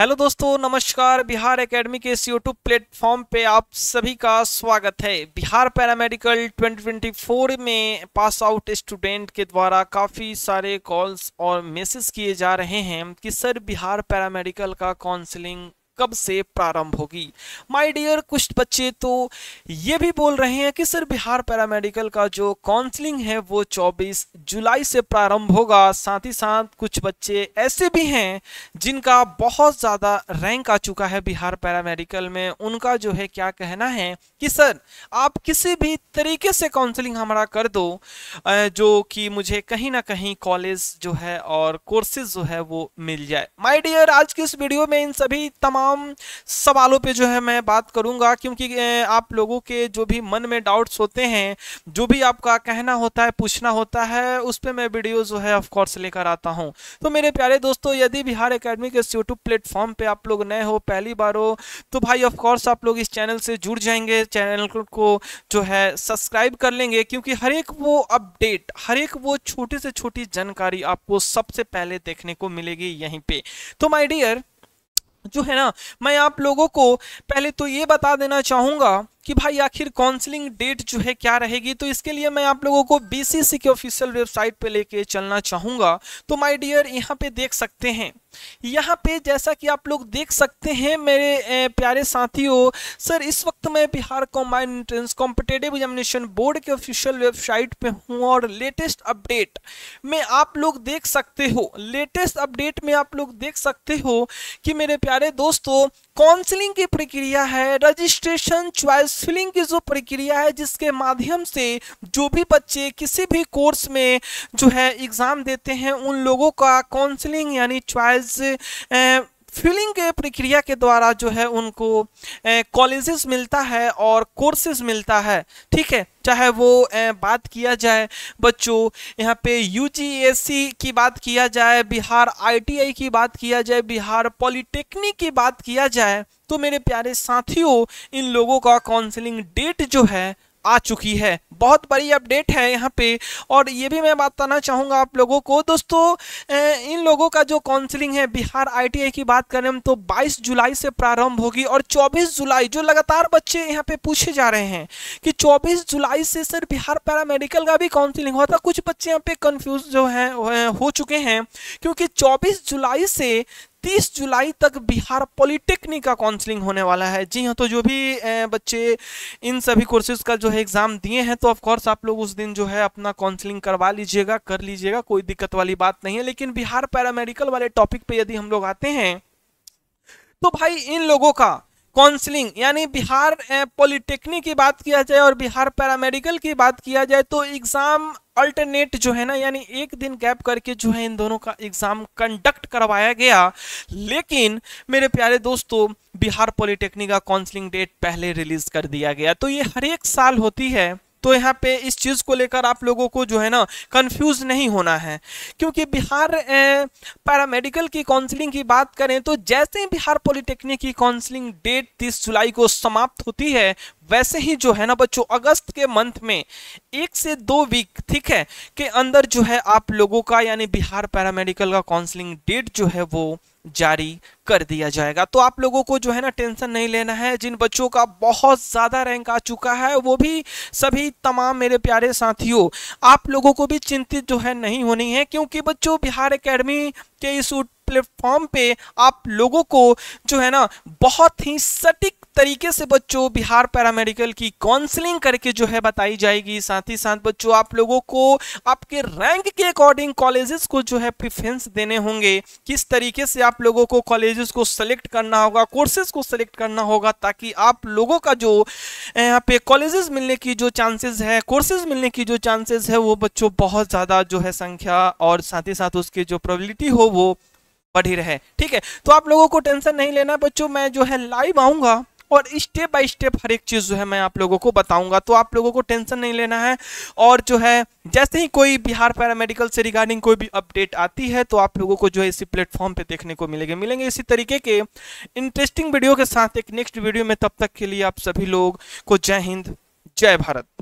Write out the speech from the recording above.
hello दोस्तों नमस्कार Bihar academy के इस यूट्यूब प्लेटफॉर्म पे आप सभी का स्वागत है बिहार पैरामेडिकल 2024 में पास आउट स्टूडेंट के द्वारा काफ़ी सारे कॉल्स और मैसेज किए जा रहे हैं कि सर बिहार पैरामेडिकल का काउंसलिंग कब से प्रारंभ होगी माय डियर कुछ बच्चे तो ये भी बोल रहे हैं कि सर बिहार पैरामेडिकल का जो काउंसलिंग है वो 24 जुलाई से प्रारंभ होगा साथ ही साथ कुछ बच्चे ऐसे भी हैं जिनका बहुत ज़्यादा रैंक आ चुका है बिहार पैरामेडिकल में उनका जो है क्या कहना है कि सर आप किसी भी तरीके से काउंसलिंग हमारा कर दो जो कि मुझे कहीं ना कहीं कॉलेज जो है और कोर्सेज जो है वो मिल जाए माई डियर आज की इस वीडियो में इन सभी तमाम तमाम सवालों पे जो है मैं बात करूंगा क्योंकि आप लोगों के जो भी मन में डाउट्स होते हैं जो भी आपका कहना होता है पूछना होता है उस पर मैं वीडियो जो है ऑफकोर्स लेकर आता हूँ तो मेरे प्यारे दोस्तों यदि बिहार अकेडमी के यूट्यूब प्लेटफॉर्म पर आप लोग नए हो पहली बार हो तो भाई ऑफकोर्स आप लोग इस चैनल से जुड़ जाएंगे चैनल को जो है सब्सक्राइब कर लेंगे क्योंकि हर एक वो अपडेट हर एक वो छोटी से छोटी जानकारी आपको सबसे पहले देखने को मिलेगी यहीं पे तो माय डियर जो है ना मैं आप लोगों को पहले तो ये बता देना चाहूंगा कि भाई आखिर काउंसलिंग डेट जो है क्या रहेगी तो इसके लिए मैं आप लोगों को बीसीसी के ऑफिशियल वेबसाइट पे लेके चलना चाहूँगा तो माय डियर यहाँ पे देख सकते हैं यहाँ पे जैसा कि आप लोग देख सकते हैं मेरे प्यारे साथियों सर इस वक्त मैं Bihar combined entrance competitive examination board के ऑफिशियल वेबसाइट पे हूँ और लेटेस्ट अपडेट में आप लोग देख सकते हो लेटेस्ट अपडेट में आप लोग देख सकते हो कि मेरे प्यारे दोस्तों काउंसलिंग की प्रक्रिया है रजिस्ट्रेशन च्वाइस काउंसलिंग की जो प्रक्रिया है जिसके माध्यम से जो भी बच्चे किसी भी कोर्स में जो है एग्ज़ाम देते हैं उन लोगों का काउंसलिंग यानी चॉइस फिलिंग प्रक्रिया के द्वारा जो है उनको कॉलेजेस मिलता है और कोर्सेज मिलता है ठीक है चाहे वो बात किया जाए बच्चों यहाँ पे यू की बात किया जाए बिहार आईटीआई की बात किया जाए बिहार पॉलिटेक्निक की बात किया जाए तो मेरे प्यारे साथियों इन लोगों का काउंसलिंग डेट जो है आ चुकी है बहुत बड़ी अपडेट है यहाँ पे और ये भी मैं बताना चाहूँगा आप लोगों को दोस्तों इन लोगों का जो काउंसलिंग है बिहार आईटीआई की बात करें हम तो 22 जुलाई से प्रारंभ होगी और 24 जुलाई जो लगातार बच्चे यहाँ पे पूछे जा रहे हैं कि 24 जुलाई से सर बिहार पैरामेडिकल का भी काउंसिलिंग हुआ था कुछ बच्चे यहाँ पे कन्फ्यूज जो हैं हो चुके हैं क्योंकि चौबीस जुलाई से 30 जुलाई तक बिहार पॉलिटेक्निक का काउंसलिंग होने वाला है जी हाँ तो जो भी बच्चे इन सभी कोर्सेज का जो है एग्ज़ाम दिए हैं तो ऑफकोर्स आप लोग उस दिन जो है अपना काउंसलिंग करवा लीजिएगा कर लीजिएगा कोई दिक्कत वाली बात नहीं है लेकिन बिहार पैरामेडिकल वाले टॉपिक पे यदि हम लोग आते हैं तो भाई इन लोगों का काउंसलिंग यानी बिहार पॉलिटेक्निक की बात किया जाए और बिहार पैरामेडिकल की बात किया जाए तो एग्ज़ाम अल्टरनेट जो है ना यानी एक दिन गैप करके जो है इन दोनों का एग्ज़ाम कंडक्ट करवाया गया लेकिन मेरे प्यारे दोस्तों बिहार पॉलिटेक्निक का काउंसलिंग डेट पहले रिलीज़ कर दिया गया तो ये हर एक साल होती है तो यहाँ पे इस चीज़ को लेकर आप लोगों को जो है ना कंफ्यूज नहीं होना है क्योंकि बिहार पैरामेडिकल की काउंसलिंग की बात करें तो जैसे ही बिहार पॉलिटेक्निक की काउंसलिंग डेट तीस जुलाई को समाप्त होती है वैसे ही जो है ना बच्चों अगस्त के मंथ में एक से दो वीक ठीक है के अंदर जो है आप लोगों का यानी बिहार पैरामेडिकल का काउंसलिंग डेट जो है वो जारी कर दिया जाएगा तो आप लोगों को जो है ना टेंशन नहीं लेना है जिन बच्चों का बहुत ज़्यादा रैंक आ चुका है वो भी सभी तमाम मेरे प्यारे साथियों आप लोगों को भी चिंतित जो है नहीं होनी है क्योंकि बच्चों बिहार एकेडमी के इस प्लेटफॉर्म पे आप लोगों को जो है ना बहुत ही सटीक तरीके से बच्चों बिहार पैरामेडिकल की काउंसलिंग करके जो है बताई जाएगी साथ ही साथ बच्चों आप लोगों को आपके रैंक के अकॉर्डिंग कॉलेजेस को जो है प्रिफ्रेंस देने होंगे किस तरीके से आप लोगों को कॉलेजेस को सेलेक्ट करना होगा कोर्सेज को सेलेक्ट करना होगा ताकि आप लोगों का जो यहाँ पे कॉलेजेस मिलने की जो चांसेस है कोर्सेज मिलने की जो चांसेस है वो बच्चों बहुत ज़्यादा जो है संख्या और साथ ही साथ उसकी जो प्रोबिलिटी हो वो बढ़ी रहे ठीक है तो आप लोगों को टेंशन नहीं लेना बच्चों मैं जो है लाइव आऊँगा और स्टेप बाय स्टेप हर एक चीज़ जो है मैं आप लोगों को बताऊंगा तो आप लोगों को टेंशन नहीं लेना है और जो है जैसे ही कोई बिहार पैरामेडिकल से रिगार्डिंग कोई भी अपडेट आती है तो आप लोगों को जो है इसी प्लेटफॉर्म पे देखने को मिलेंगे मिलेंगे इसी तरीके के इंटरेस्टिंग वीडियो के साथ एक नेक्स्ट वीडियो में तब तक के लिए आप सभी लोग को जय हिंद जय भारत